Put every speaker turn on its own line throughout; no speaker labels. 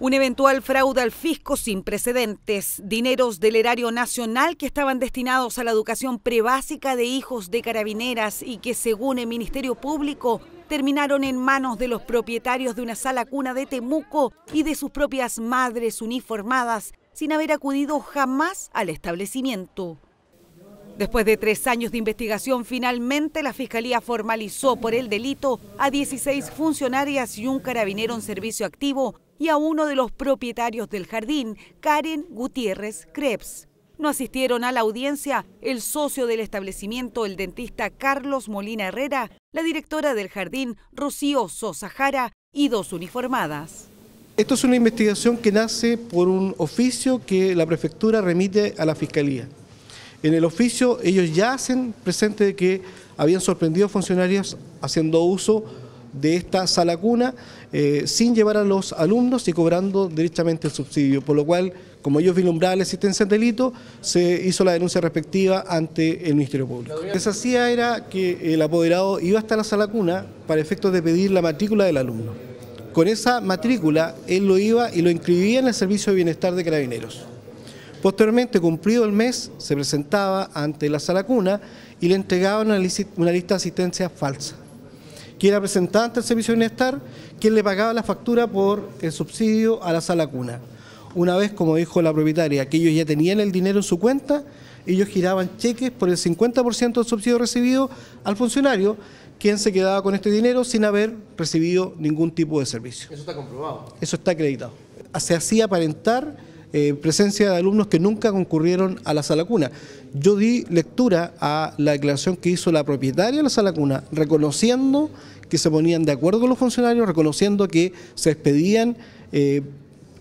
Un eventual fraude al fisco sin precedentes, dineros del erario nacional que estaban destinados a la educación prebásica de hijos de carabineras y que según el Ministerio Público terminaron en manos de los propietarios de una sala cuna de Temuco y de sus propias madres uniformadas sin haber acudido jamás al establecimiento. Después de tres años de investigación, finalmente la Fiscalía formalizó por el delito a 16 funcionarias y un carabinero en servicio activo y a uno de los propietarios del jardín, Karen Gutiérrez Krebs. No asistieron a la audiencia el socio del establecimiento, el dentista Carlos Molina Herrera, la directora del jardín, Rocío Sosa Jara, y dos uniformadas.
Esto es una investigación que nace por un oficio que la prefectura remite a la fiscalía. En el oficio ellos ya hacen presente que habían sorprendido funcionarios haciendo uso de esta sala cuna eh, sin llevar a los alumnos y cobrando directamente el subsidio, por lo cual, como ellos vislumbraban la existencia del delito, se hizo la denuncia respectiva ante el Ministerio Público. Lo que se hacía era que el apoderado iba hasta la sala cuna para efectos de pedir la matrícula del alumno. Con esa matrícula, él lo iba y lo inscribía en el Servicio de Bienestar de Carabineros. Posteriormente, cumplido el mes, se presentaba ante la sala cuna y le entregaban una, lista de asistencia falsa. Quien era representante del Servicio de Bienestar, quien le pagaba la factura por el subsidio a la sala cuna. Una vez, como dijo la propietaria, que ellos ya tenían el dinero en su cuenta, ellos giraban cheques por el 50% del subsidio recibido al funcionario, quien se quedaba con este dinero sin haber recibido ningún tipo de servicio. Eso está comprobado. Eso está acreditado. Se hacía aparentar eh, presencia de alumnos que nunca concurrieron a la sala cuna. Yo di lectura a la declaración que hizo la propietaria de la sala cuna, reconociendo que se ponían de acuerdo con los funcionarios, reconociendo que se expedían eh,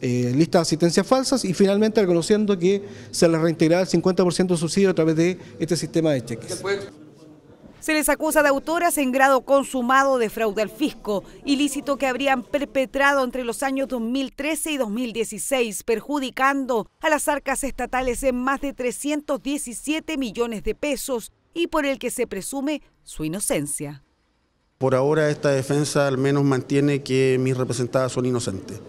eh, listas de asistencias falsas y finalmente reconociendo que se les reintegraba el 50% de subsidio a través de este sistema de cheques.
Se les acusa de autoras en grado consumado de fraude al fisco, ilícito que habrían perpetrado entre los años 2013 y 2016, perjudicando a las arcas estatales en más de 317 millones de pesos y por el que se presume su inocencia.
Por ahora esta defensa al menos mantiene que mis representadas son inocentes.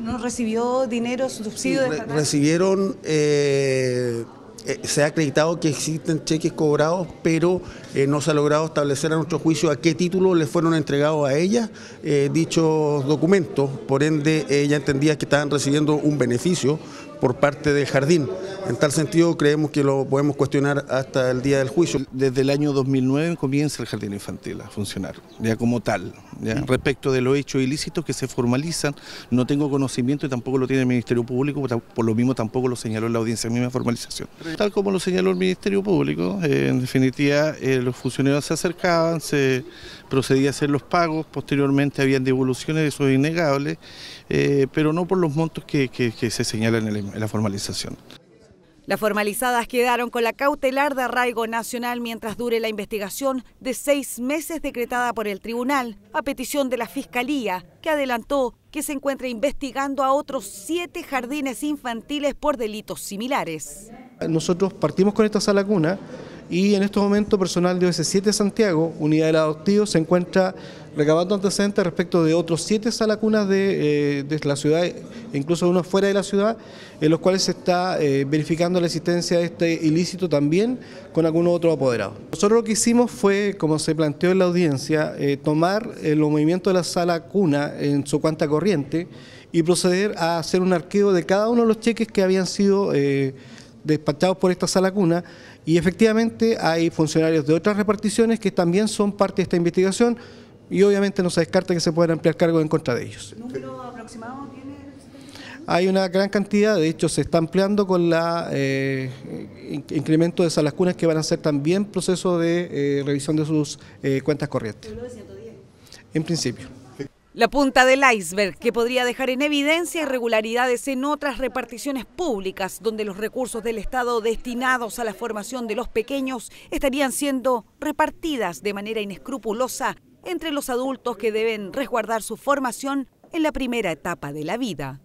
¿No recibió dinero, subsidio?
recibieron... Eh, eh, se ha acreditado que existen cheques cobrados, pero eh, no se ha logrado establecer a nuestro juicio a qué título le fueron entregados a ella eh, dichos documentos, por ende ella entendía que estaban recibiendo un beneficio por parte del jardín. En tal sentido creemos que lo podemos cuestionar hasta el día del juicio. Desde el año 2009 comienza el
jardín infantil a funcionar, ya como tal. Mm. Respecto de los hechos ilícitos que se formalizan, no tengo conocimiento y tampoco lo tiene el Ministerio Público, por lo mismo tampoco lo señaló la audiencia misma formalización. Tal como lo señaló el Ministerio Público, eh, en definitiva los funcionarios se acercaban, se procedía a hacer los pagos, posteriormente habían devoluciones, eso es innegable, eh, pero no por los montos que, se señalan en la, formalización.
Las formalizadas quedaron con la cautelar de arraigo nacional mientras dure la investigación de seis meses decretada por el tribunal a petición de la Fiscalía, que adelantó que se encuentra investigando a otros siete jardines infantiles por delitos similares.
Nosotros partimos con esta sala cuna y en estos momentos personal de OS7 Santiago, unidad del adoptivo, se encuentra recabando antecedentes respecto de otros siete salacunas de, eh, de la ciudad, e incluso uno fuera de la ciudad, en los cuales se está eh, verificando la existencia de este ilícito también con alguno otro apoderado Nosotros lo que hicimos fue, como se planteó en la audiencia, eh, tomar los movimientos de la sala cuna en su cuenta corriente y proceder a hacer un arqueo de cada uno de los cheques que habían sido despachados por esta sala cuna y efectivamente hay funcionarios de otras reparticiones que también son parte de esta investigación y obviamente no se descarta que se puedan ampliar cargos en contra de ellos.
¿Número aproximado tiene?
Este? Hay una gran cantidad, de hecho se está ampliando con la eh, incremento de salas cunas que van a ser también proceso de eh, revisión de sus eh, cuentas corrientes. En principio.
La punta del iceberg que podría dejar en evidencia irregularidades en otras reparticiones públicas donde los recursos del Estado destinados a la formación de los pequeños estarían siendo repartidas de manera inescrupulosa entre los adultos que deben resguardar su formación en la primera etapa de la vida.